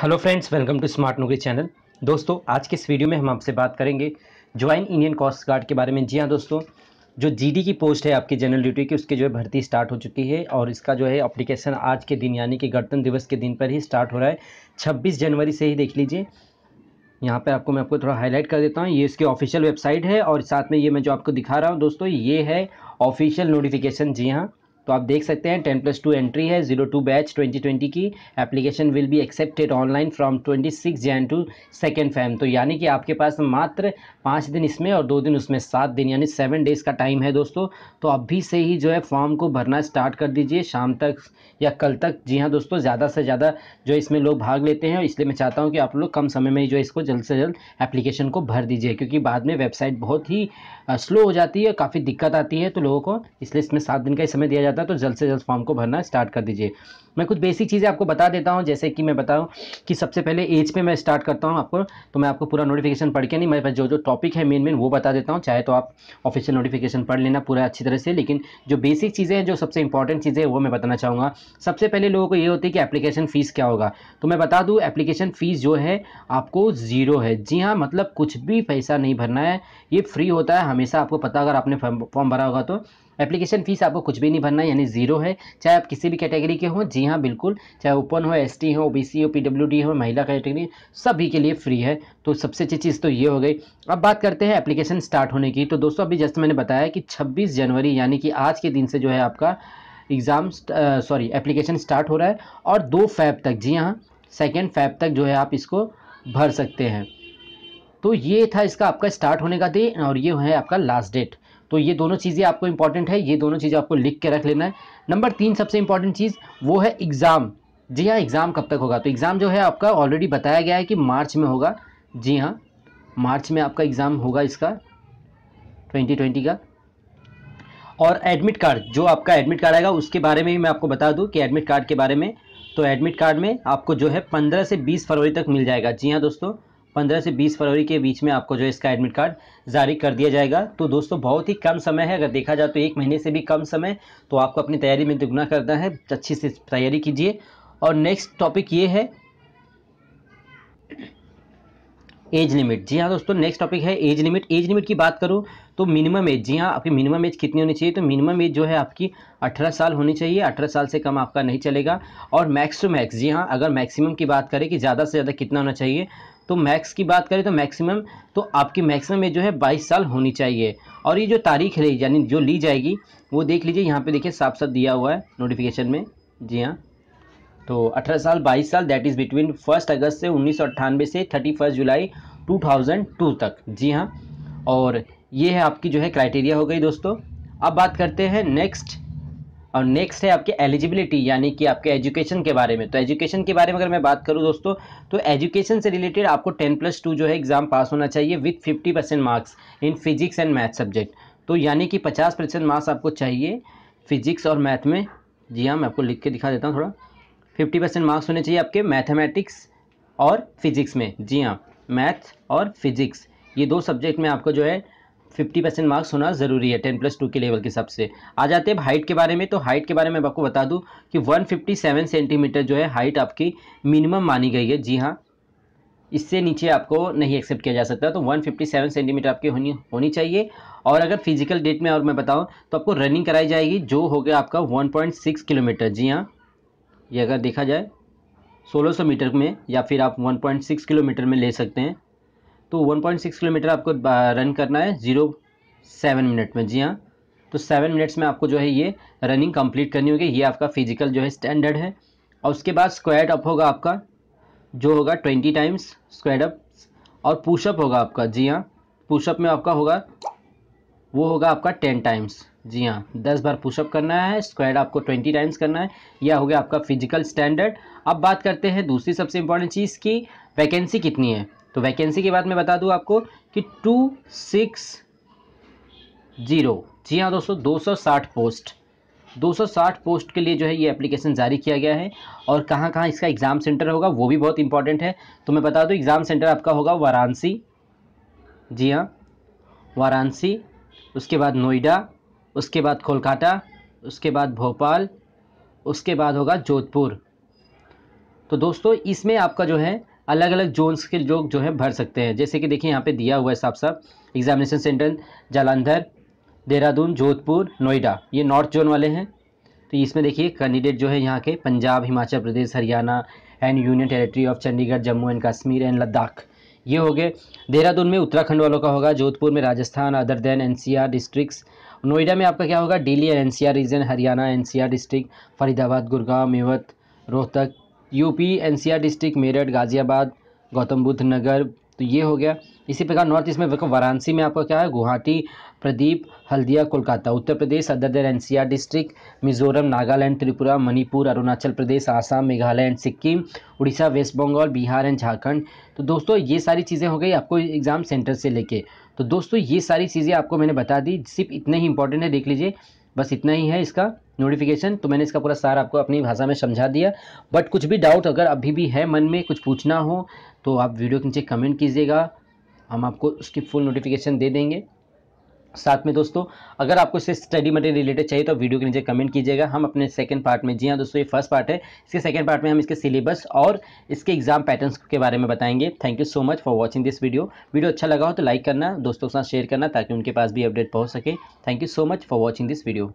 hello friends welcome to smart Naukri channel दोस्तों आज के इस वीडियो में हम आपसे बात करेंगे ज्वाइन इंडियन कोस्ट गार्ड के बारे में जी हाँ दोस्तों जो जीडी की पोस्ट है आपकी जनरल ड्यूटी की उसके जो है भर्ती स्टार्ट हो चुकी है और इसका जो है अप्लीकेशन आज के दिन यानी कि गणतंत्र दिवस के दिन पर ही स्टार्ट हो रहा है छब्बीस जनवरी से ही देख लीजिए यहाँ पर आपको मैं आपको थोड़ा हाईलाइट कर देता हूँ ये इसकी ऑफिशियल वेबसाइट है और साथ में ये मैं जो आपको दिखा रहा हूँ दोस्तों ये है ऑफिशियल नोटिफिकेशन जी हाँ तो आप देख सकते हैं टेन प्लस टू एंट्री है zero two batch twenty twenty की application will be accepted online from twenty six Jan to second Feb तो यानी कि आपके पास मात्र पाँच दिन इसमें और दो दिन उसमें सात दिन यानी सेवन डेज़ का टाइम है दोस्तों तो अभी से ही जो है फॉर्म को भरना स्टार्ट कर दीजिए शाम तक या कल तक जी हाँ दोस्तों ज़्यादा से ज़्यादा जो इसमें लोग भाग लेते हैं इसलिए मैं चाहता हूँ कि आप लोग कम समय में जो इसको जल्द से जल्द एप्लीकेशन को भर दीजिए क्योंकि बाद में वेबसाइट बहुत ही स्लो हो जाती है काफ़ी दिक्कत आती है तो लोगों को इसलिए इसमें सात दिन का ही समय दिया जाता है जाता है तो जल्द से जल्द फॉर्म को भरना स्टार्ट कर दीजिए मैं कुछ बेसिक चीज़ें आपको बता देता हूँ जैसे कि मैं बताऊँ कि सबसे पहले एज पे मैं स्टार्ट करता हूँ आपको तो मैं आपको पूरा नोटिफिकेशन पढ़ के नहीं मेरे पास जो जो टॉपिक है मेन मेन वो बता देता हूँ चाहे तो आप ऑफिशियल नोटिफिकेशन पढ़ लेना पूरा अच्छी तरह से लेकिन जो बेसिक चीज़ें हैं जो सबसे इंपॉर्टेंट चीज़ें हैं वो मैं बताना चाहूँगा सबसे पहले लोगों को ये होती है कि एप्लीकेशन फ़ीस क्या होगा तो मैं बता दूँ एप्लीकेशन फ़ीस जो है आपको ज़ीरो है जी हाँ मतलब कुछ भी पैसा नहीं भरना है ये फ्री होता है हमेशा आपको पता अगर आपने फॉर्म भरा होगा तो एप्लीकेशन फ़ीस आपको कुछ भी नहीं भरना है यानी जीरो है चाहे आप किसी भी कैटेगरी के हों जी हाँ बिल्कुल चाहे ओपन हो एस टी हो ओ बी सी हो पी डी हो महिला कैटेगरी सभी के लिए फ्री है तो सबसे अच्छी चीज़ तो ये हो गई अब बात करते हैं एप्लीकेशन स्टार्ट होने की तो दोस्तों अभी जस्ट मैंने बताया कि छब्बीस जनवरी यानी कि आज के दिन से जो है आपका एग्ज़ाम सॉरी एप्लीकेशन स्टार्ट हो रहा है और दो फैब तक जी हाँ सेकेंड फैब तक जो है आप इसको भर सकते हैं तो ये था इसका आपका स्टार्ट होने का दिन और ये है आपका लास्ट डेट तो ये दोनों चीज़ें आपको इंपॉर्टेंट है ये दोनों चीज़ें आपको लिख के रख लेना है नंबर तीन सबसे इंपॉर्टेंट चीज़ वो है एग्ज़ाम जी हाँ एग्ज़ाम कब तक होगा तो एग्ज़ाम जो है आपका ऑलरेडी बताया गया है कि मार्च में होगा जी हाँ मार्च में आपका एग्ज़ाम होगा इसका 2020 का और एडमिट कार्ड जो आपका एडमिट कार्ड आएगा उसके बारे में भी मैं आपको बता दूं कि एडमिट कार्ड के बारे में तो एडमिट कार्ड में आपको जो है 15 से 20 फरवरी तक मिल जाएगा जी हाँ दोस्तों 15 से 20 फरवरी के बीच में आपको जो इसका एडमिट कार्ड जारी कर दिया जाएगा तो दोस्तों बहुत ही कम समय है अगर देखा जाए तो एक महीने से भी कम समय तो आपको अपनी तैयारी में दुगुना करना है अच्छी से तैयारी कीजिए और नेक्स्ट टॉपिक ये है एज लिमिट जी हाँ दोस्तों नेक्स्ट टॉपिक है एज लिमिट एज लिमिट की बात करूँ तो मिनिमम एज जी हाँ आपकी मिनिमम एज कितनी होनी चाहिए तो मिनिमम एज जो है आपकी 18 साल होनी चाहिए 18 साल से कम आपका नहीं चलेगा और मैक्स टू मैक्स जी हाँ अगर मैक्सिमम की बात करें कि ज़्यादा से ज़्यादा कितना होना चाहिए तो मैक्स की बात करें तो मैक्सिमम तो आपकी मैक्सिमम एज जो है बाईस साल होनी चाहिए और ये जो तारीख रही यानी जो ली जाएगी वो देख लीजिए यहाँ पे देखिए साफ साफ दिया हुआ है नोटिफिकेशन में जी हाँ तो 18 साल 22 साल that is between first August से उन्नीस से थर्टी फर्स्ट जुलाई टू तक जी हाँ और ये है आपकी जो है क्राइटेरिया हो गई दोस्तों अब बात करते हैं नेक्स्ट और नेक्स्ट है आपकी एलिजिबिलिटी यानी कि आपके एजुकेशन के बारे में तो एजुकेशन के बारे में अगर मैं बात करूँ दोस्तों तो एजुकेशन से रिलेटेड आपको टेन प्लस टू जो है एग्ज़ाम पास होना चाहिए with fifty percent marks in physics and math subject तो यानी कि पचास परसेंट मार्क्स आपको चाहिए फिजिक्स और मैथ में जी हाँ मैं आपको लिख के दिखा देता हूँ थोड़ा फिफ्टी परसेंट मार्क्स होने चाहिए आपके मैथमेटिक्स और फिजिक्स में जी हाँ मैथ और फिजिक्स ये दो सब्जेक्ट में आपको जो है फिफ्टी परसेंट मार्क्स होना ज़रूरी है टेन प्लस टू के लेवल के हिसाब से आ जाते हैं हाइट के बारे में तो हाइट के बारे में आपको बता दूँ कि वन फिफ्टी सेवन सेंटीमीटर जो है हाइट आपकी मिनिमम मानी गई है जी हाँ इससे नीचे आपको नहीं एक्सेप्ट किया जा सकता तो 157 सेंटीमीटर आपकी होनी होनी चाहिए और अगर फिजिकल डेट में और मैं बताऊं तो आपको रनिंग कराई जाएगी जो हो गया आपका 1.6 किलोमीटर जी हाँ ये अगर देखा जाए 1600 मीटर में या फिर आप 1.6 किलोमीटर में ले सकते हैं तो 1.6 किलोमीटर आपको रन करना है ज़ीरो सेवन मिनट में जी हाँ तो सेवन मिनट्स में आपको जो है ये रनिंग कंप्लीट करनी होगी ये आपका फिजिकल जो है स्टैंडर्ड है और उसके बाद स्क्वाड अप होगा आपका जो होगा ट्वेंटी टाइम्स स्क्वाड अप और पुशअप होगा आपका जी हाँ पुशअप में आपका होगा वो होगा आपका टेन टाइम्स जी हाँ दस बार पुशअप करना है स्क्वाड आपको ट्वेंटी टाइम्स करना है यह हो गया आपका फिजिकल स्टैंडर्ड अब बात करते हैं दूसरी सबसे इंपॉर्टेंट चीज़ की वैकेंसी कितनी है तो वैकेंसी के बाद मैं बता दूँ आपको कि टू सिक्स जीरो जी हाँ दोस्तों दो सौ साठ पोस्ट दो सौ साठ पोस्ट के लिए जो है ये एप्लीकेशन जारी किया गया है और कहाँ कहाँ इसका एग्ज़ाम सेंटर होगा वो भी बहुत इंपॉर्टेंट है तो मैं बता दूँ एग्ज़ाम सेंटर आपका होगा वाराणसी जी हाँ वाराणसी उसके बाद नोएडा उसके बाद कोलकाता उसके बाद भोपाल उसके बाद होगा जोधपुर तो दोस्तों इसमें आपका जो है अलग अलग जोन्स के लोग जो है भर सकते हैं जैसे कि देखिए यहाँ पे दिया हुआ है साफ साफ एग्जामिनेशन सेंटर जालंधर देहरादून जोधपुर नोएडा ये नॉर्थ जोन वाले हैं तो इसमें देखिए कैंडिडेट जो है यहाँ के Punjab Himachal Pradesh Haryana and union territory of Chandigarh Jammu and Kashmir and Ladakh ये हो गए देहरादून में उत्तराखंड वालों का होगा जोधपुर में Rajasthan other than NCR districts Noida में आपका क्या होगा Delhi and NCR region Haryana NCR district Faridabad Gurgaon Mewat Rohtak UP NCR district Meerut Ghaziabad Gautam Buddh Nagar तो ये हो गया इसी प्रकार नॉर्थ ईस्ट में देखो वाराणसी में आपका क्या है Guwahati Paradip Haldia Kolkata Uttar Pradesh other C R district Mizoram Nagaland Tripura Manipur Arunachal Pradesh Assam Meghalaya and Sikkim Orissa West Bengal Bihar and Jharkhand तो दोस्तों ये सारी चीज़ें हो गई आपको एग्ज़ाम सेंटर से लेके तो दोस्तों ये सारी चीज़ें आपको मैंने बता दी सिर्फ इतने ही इंपॉर्टेंट है देख लीजिए बस इतना ही है इसका नोटिफिकेशन तो मैंने इसका पूरा सार आपको अपनी भाषा में समझा दिया बट कुछ भी डाउट अगर अभी भी है मन में कुछ पूछना हो तो आप वीडियो के नीचे कमेंट कीजिएगा हम आपको उसकी फुल नोटिफिकेशन दे देंगे साथ में दोस्तों अगर आपको इसे स्टडी मटेरियल रिलेटेड चाहिए तो वीडियो के नीचे कमेंट कीजिएगा हम अपने सेकंड पार्ट में जी हाँ दोस्तों ये फर्स्ट पार्ट है इसके सेकंड पार्ट में हम इसके सिलेबस और इसके एग्जाम पैटर्न्स के बारे में बताएंगे thank you so much for watching this video video अच्छा लगा हो तो लाइक करना दोस्तों के साथ शेयर करना ताकि उनके पास भी अपडेट पहुँच सके thank you so much for watching this video